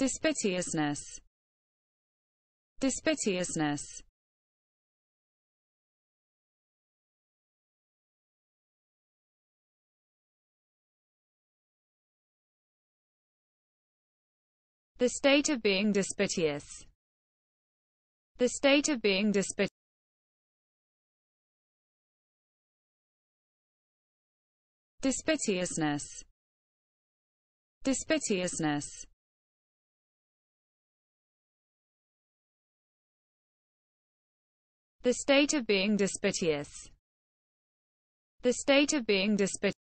Dispiteousness. Dispiteousness. The state of being dispiteous. The state of being dispiteous. Dispiteousness. Dispiteousness. The state of being dispiteous. The state of being dispiteous.